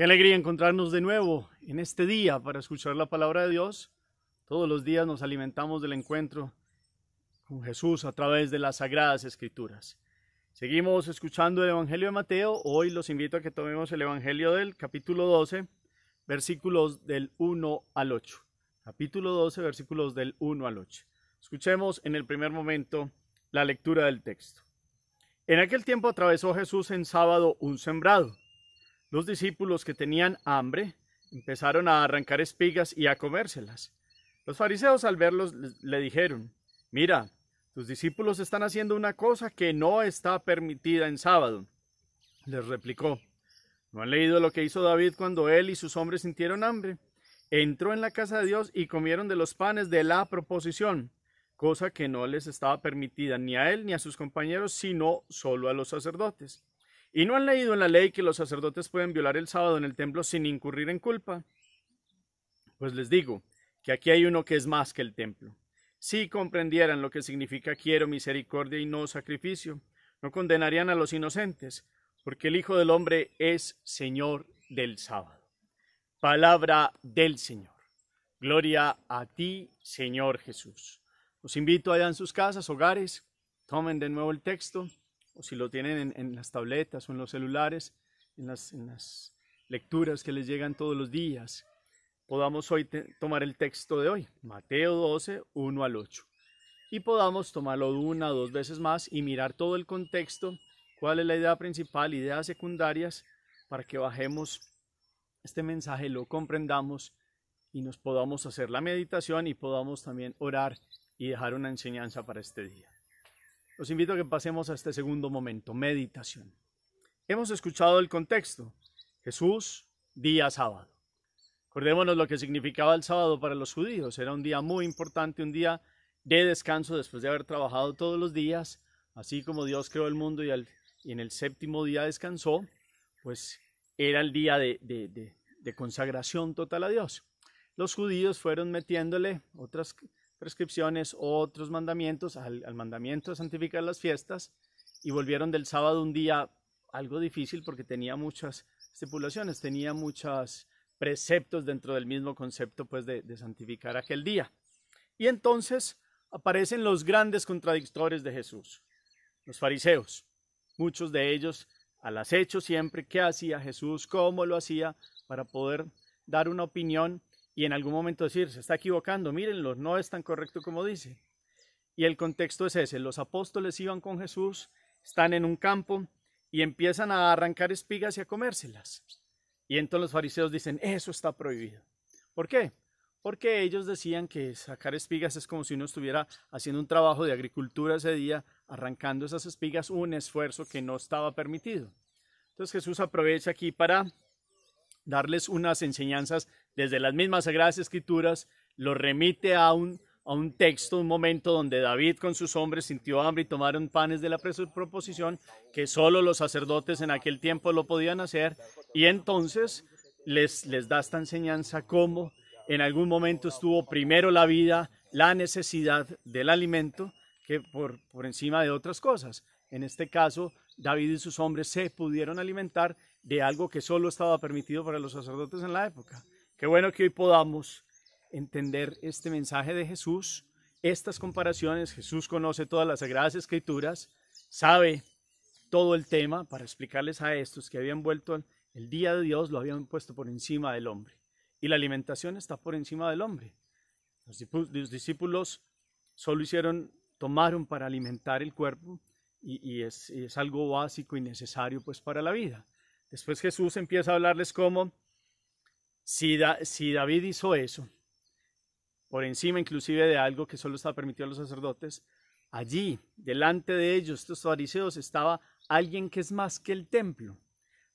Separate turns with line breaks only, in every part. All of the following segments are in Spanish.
Qué alegría encontrarnos de nuevo en este día para escuchar la palabra de Dios. Todos los días nos alimentamos del encuentro con Jesús a través de las sagradas escrituras. Seguimos escuchando el Evangelio de Mateo. Hoy los invito a que tomemos el Evangelio del capítulo 12, versículos del 1 al 8. Capítulo 12, versículos del 1 al 8. Escuchemos en el primer momento la lectura del texto. En aquel tiempo atravesó Jesús en sábado un sembrado los discípulos que tenían hambre empezaron a arrancar espigas y a comérselas. Los fariseos al verlos le dijeron, mira, tus discípulos están haciendo una cosa que no está permitida en sábado. Les replicó, ¿no han leído lo que hizo David cuando él y sus hombres sintieron hambre? Entró en la casa de Dios y comieron de los panes de la proposición, cosa que no les estaba permitida ni a él ni a sus compañeros, sino solo a los sacerdotes. ¿Y no han leído en la ley que los sacerdotes pueden violar el sábado en el templo sin incurrir en culpa? Pues les digo que aquí hay uno que es más que el templo. Si comprendieran lo que significa quiero misericordia y no sacrificio, no condenarían a los inocentes, porque el Hijo del Hombre es Señor del sábado. Palabra del Señor. Gloria a ti, Señor Jesús. Os invito allá en sus casas, hogares, tomen de nuevo el texto o si lo tienen en, las tabletas o en los celulares, en las, en las, lecturas que les llegan todos los días, podamos hoy tomar el texto de hoy, Mateo 12, 1 al 8, y podamos tomarlo una o dos veces más y mirar todo el contexto, cuál es la idea principal, ideas secundarias, para que bajemos este mensaje, lo comprendamos y nos podamos hacer la meditación y podamos también orar y dejar una enseñanza para este día. Los invito a que pasemos a este segundo momento, meditación. Hemos escuchado el contexto. Jesús, día sábado. Acordémonos lo que significaba el sábado para los judíos. Era un día muy importante, un día de descanso después de haber trabajado todos los días, así como Dios creó el mundo y, en el séptimo día descansó, pues era el día de, de consagración total a Dios. Los judíos fueron metiéndole otras prescripciones, otros mandamientos, al, mandamiento de santificar las fiestas, y volvieron del sábado un día algo difícil porque tenía muchas estipulaciones, tenía muchos preceptos dentro del mismo concepto pues de, de santificar aquel día. Y entonces aparecen los grandes contradictores de Jesús, los fariseos, muchos de ellos al acecho siempre qué hacía Jesús, cómo lo hacía, para poder dar una opinión y en algún momento decir, se está equivocando, mírenlo, no es tan correcto como dice. Y el contexto es ese, los apóstoles iban con Jesús, están en un campo y empiezan a arrancar espigas y a comérselas. Y entonces los fariseos dicen, eso está prohibido. ¿Por qué? Porque ellos decían que sacar espigas es como si uno estuviera haciendo un trabajo de agricultura ese día, arrancando esas espigas, un esfuerzo que no estaba permitido. Entonces Jesús aprovecha aquí para darles unas enseñanzas desde las mismas Sagradas Escrituras, lo remite a un, a un texto, un momento donde David con sus hombres sintió hambre y tomaron panes de la proposición, que solo los sacerdotes en aquel tiempo lo podían hacer, y entonces les, les da esta enseñanza como en algún momento estuvo primero la vida, la necesidad del alimento, que por, por encima de otras cosas. En este caso, David y sus hombres se pudieron alimentar de algo que solo estaba permitido para los sacerdotes en la época. Qué bueno que hoy podamos entender este mensaje de Jesús, estas comparaciones. Jesús conoce todas las sagradas escrituras, sabe todo el tema para explicarles a estos que habían vuelto el día de Dios, lo habían puesto por encima del hombre. Y la alimentación está por encima del hombre. Los discípulos solo hicieron, tomaron para alimentar el cuerpo y, es, es algo básico y necesario pues para la vida. Después Jesús empieza a hablarles cómo si, David hizo eso, por encima inclusive de algo que solo estaba permitido a los sacerdotes, allí, delante de ellos, estos fariseos, estaba alguien que es más que el templo,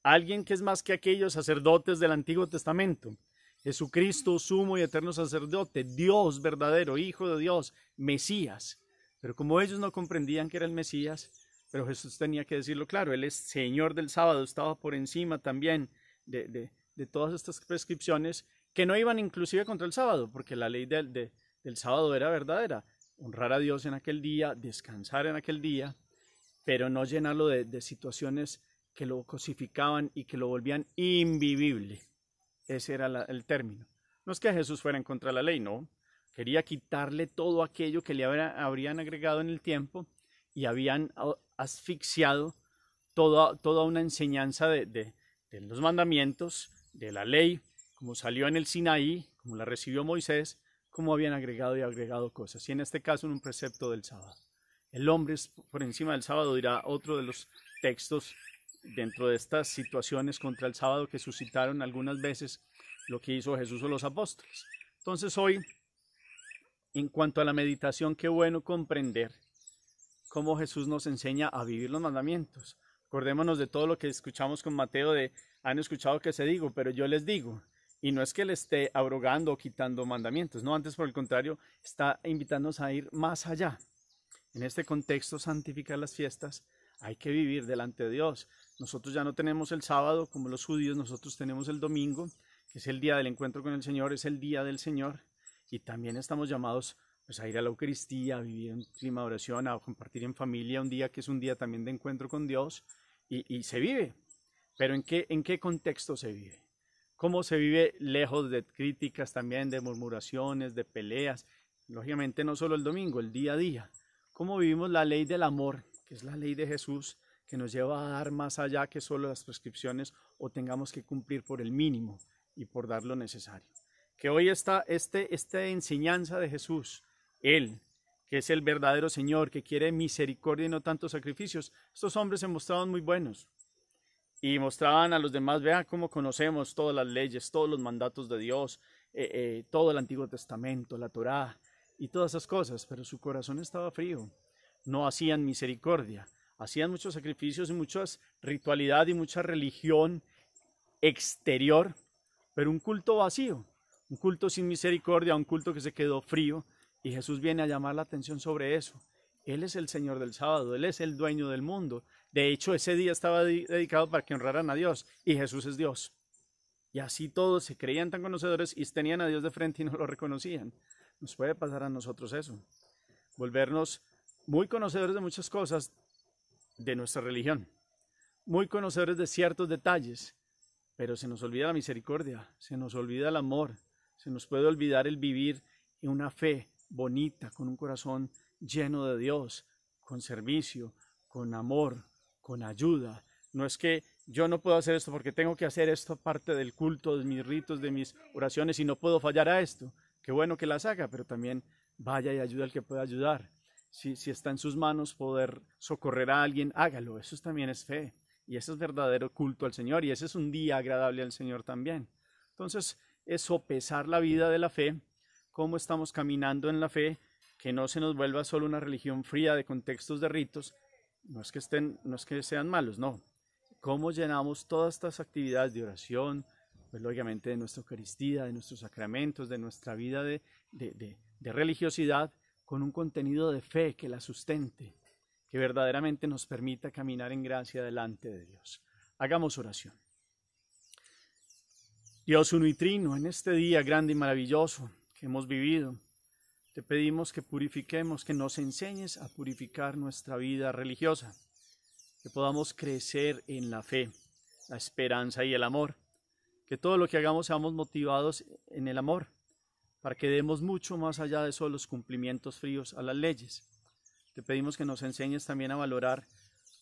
alguien que es más que aquellos sacerdotes del Antiguo Testamento. Jesucristo, sumo y eterno sacerdote, Dios verdadero, Hijo de Dios, Mesías. Pero como ellos no comprendían que era el Mesías, pero Jesús tenía que decirlo claro, Él es Señor del sábado, estaba por encima también de, todas estas prescripciones que no iban inclusive contra el sábado, porque la ley del, sábado era verdadera, honrar a Dios en aquel día, descansar en aquel día, pero no llenarlo de, situaciones que lo cosificaban y que lo volvían invivible. Ese era el término. No es que Jesús fuera en contra la ley, no. Quería quitarle todo aquello que le habrían agregado en el tiempo y habían asfixiado toda, toda una enseñanza de, los mandamientos, de la ley, como salió en el Sinaí, como la recibió Moisés, como habían agregado y agregado cosas. Y en este caso en un precepto del sábado. El hombre por encima del sábado dirá otro de los textos dentro de estas situaciones contra el sábado que suscitaron algunas veces lo que hizo Jesús o los apóstoles. Entonces hoy, en cuanto a la meditación, qué bueno comprender cómo Jesús nos enseña a vivir los mandamientos. Acordémonos de todo lo que escuchamos con Mateo de, han escuchado que se digo, pero yo les digo. Y no es que le esté abrogando o quitando mandamientos, no, antes por el contrario, está invitándonos a ir más allá. En este contexto, santificar las fiestas, hay que vivir delante de Dios. Nosotros ya no tenemos el sábado como los judíos, nosotros tenemos el domingo, que es el día del encuentro con el Señor, es el día del Señor. Y también estamos llamados pues a ir a la Eucaristía, a vivir en clima de oración, a compartir en familia un día que es un día también de encuentro con Dios y, y se vive. Pero ¿en qué, ¿en qué contexto se vive? ¿Cómo se vive lejos de críticas también, de murmuraciones, de peleas? Lógicamente no solo el domingo, el día a día. ¿Cómo vivimos la ley del amor, que es la ley de Jesús, que nos lleva a dar más allá que solo las prescripciones o tengamos que cumplir por el mínimo y por dar lo necesario? Que hoy está este, esta enseñanza de Jesús, él, que es el verdadero Señor, que quiere misericordia y no tantos sacrificios. Estos hombres se mostraban muy buenos y mostraban a los demás, vean cómo conocemos todas las leyes, todos los mandatos de Dios, eh, eh, todo el Antiguo Testamento, la Torá y todas esas cosas, pero su corazón estaba frío. No hacían misericordia, hacían muchos sacrificios y muchas ritualidad y mucha religión exterior, pero un culto vacío, un culto sin misericordia, un culto que se quedó frío, y Jesús viene a llamar la atención sobre eso. Él es el Señor del sábado, Él es el dueño del mundo. De hecho, ese día estaba dedicado para que honraran a Dios y Jesús es Dios. Y así todos se creían tan conocedores y tenían a Dios de frente y no lo reconocían. Nos puede pasar a nosotros eso. Volvernos muy conocedores de muchas cosas de nuestra religión, muy conocedores de ciertos detalles, pero se nos olvida la misericordia, se nos olvida el amor, se nos puede olvidar el vivir en una fe bonita, con un corazón lleno de Dios, con servicio, con amor, con ayuda. No es que yo no puedo hacer esto porque tengo que hacer esto parte del culto, de mis ritos, de mis oraciones y no puedo fallar a esto. Qué bueno que las haga, pero también vaya y ayuda al que pueda ayudar. Si, si está en sus manos poder socorrer a alguien, hágalo. Eso también es fe. Y ese es verdadero culto al Señor y ese es un día agradable al Señor también. Entonces, eso pesar la vida de la fe cómo estamos caminando en la fe, que no se nos vuelva solo una religión fría de contextos de ritos, no es que, estén, no es que sean malos, no. Cómo llenamos todas estas actividades de oración, pues lógicamente de nuestra Eucaristía, de nuestros sacramentos, de nuestra vida de, religiosidad, con un contenido de fe que la sustente, que verdaderamente nos permita caminar en gracia delante de Dios. Hagamos oración. Dios unitrino, en este día grande y maravilloso, que hemos vivido. Te pedimos que purifiquemos, que nos enseñes a purificar nuestra vida religiosa, que podamos crecer en la fe, la esperanza y el amor, que todo lo que hagamos seamos motivados en el amor, para que demos mucho más allá de solo los cumplimientos fríos a las leyes. Te pedimos que nos enseñes también a valorar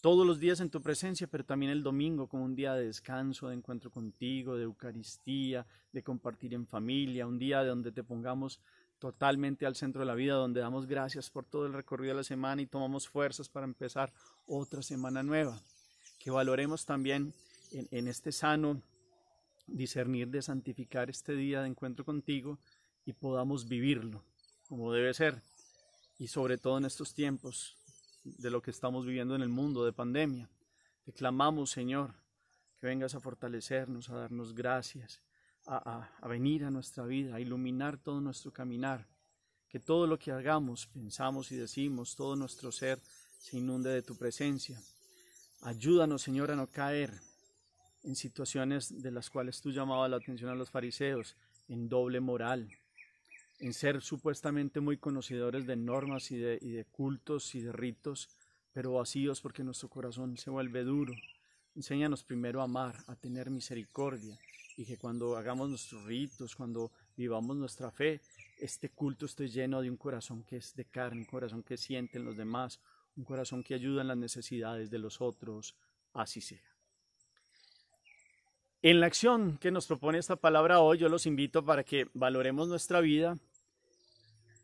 todos los días en tu presencia, pero también el domingo como un día de descanso, de encuentro contigo, de Eucaristía, de compartir en familia, un día donde te pongamos totalmente al centro de la vida, donde damos gracias por todo el recorrido de la semana y tomamos fuerzas para empezar otra semana nueva. Que valoremos también en, este sano discernir de santificar este día de encuentro contigo y podamos vivirlo como debe ser. Y sobre todo en estos tiempos de lo que estamos viviendo en el mundo de pandemia. Te clamamos, Señor, que vengas a fortalecernos, a darnos gracias, a, venir a nuestra vida, a iluminar todo nuestro caminar, que todo lo que hagamos, pensamos y decimos, todo nuestro ser se inunde de tu presencia. Ayúdanos, Señor, a no caer en situaciones de las cuales tú llamabas la atención a los fariseos, en doble moral, en ser supuestamente muy conocedores de normas y de, cultos y de ritos, pero vacíos porque nuestro corazón se vuelve duro. Enséñanos primero a amar, a tener misericordia y que cuando hagamos nuestros ritos, cuando vivamos nuestra fe, este culto esté lleno de un corazón que es de carne, un corazón que siente en los demás, un corazón que ayuda en las necesidades de los otros, así sea. En la acción que nos propone esta palabra hoy, yo los invito para que valoremos nuestra vida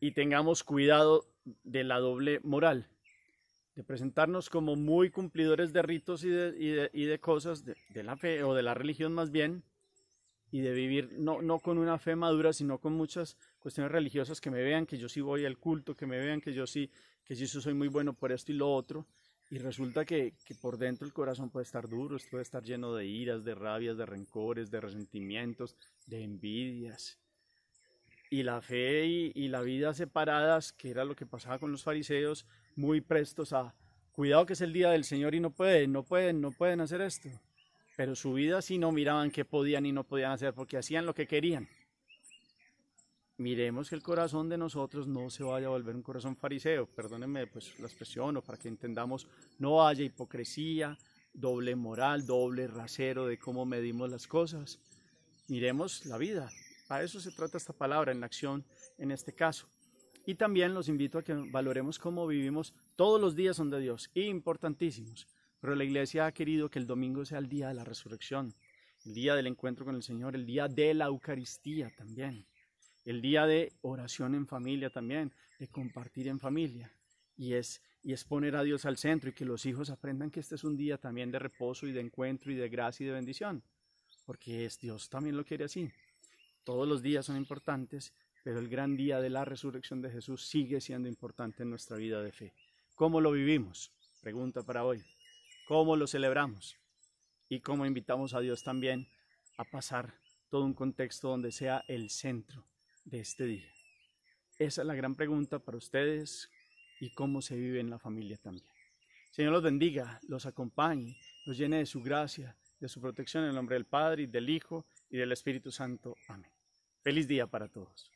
y tengamos cuidado de la doble moral, de presentarnos como muy cumplidores de ritos y de, cosas de, la fe o de la religión más bien, y de vivir no, con una fe madura, sino con muchas cuestiones religiosas que me vean que yo sí voy al culto, que me vean que yo sí, que sí soy muy bueno por esto y lo otro, y resulta que, por dentro el corazón puede estar duro, puede estar lleno de iras, de rabias, de rencores, de resentimientos, de envidias. Y la fe y, la vida separadas, que era lo que pasaba con los fariseos, muy prestos a, cuidado que es el día del Señor y no pueden, no pueden, no pueden hacer esto. Pero su vida sí no miraban qué podían y no podían hacer porque hacían lo que querían miremos que el corazón de nosotros no se vaya a volver un corazón fariseo, perdónenme pues la expresión, o para que entendamos, no haya hipocresía, doble moral, doble rasero de cómo medimos las cosas. Miremos la vida, para eso se trata esta palabra en la acción en este caso. Y también los invito a que valoremos cómo vivimos. Todos los días son de Dios, importantísimos. Pero la iglesia ha querido que el domingo sea el día de la resurrección, el día del encuentro con el Señor, el día de la Eucaristía también el día de oración en familia también, de compartir en familia. Y es, y poner a Dios al centro y que los hijos aprendan que este es un día también de reposo y de encuentro y de gracia y de bendición. Porque es Dios también lo quiere así. Todos los días son importantes, pero el gran día de la resurrección de Jesús sigue siendo importante en nuestra vida de fe. ¿Cómo lo vivimos? Pregunta para hoy. ¿Cómo lo celebramos? Y cómo invitamos a Dios también a pasar todo un contexto donde sea el centro de este día? Esa es la gran pregunta para ustedes y cómo se vive en la familia también. Señor los bendiga, los acompañe, los llene de su gracia, de su protección en el nombre del Padre, y del Hijo y del Espíritu Santo. Amén. Feliz día para todos.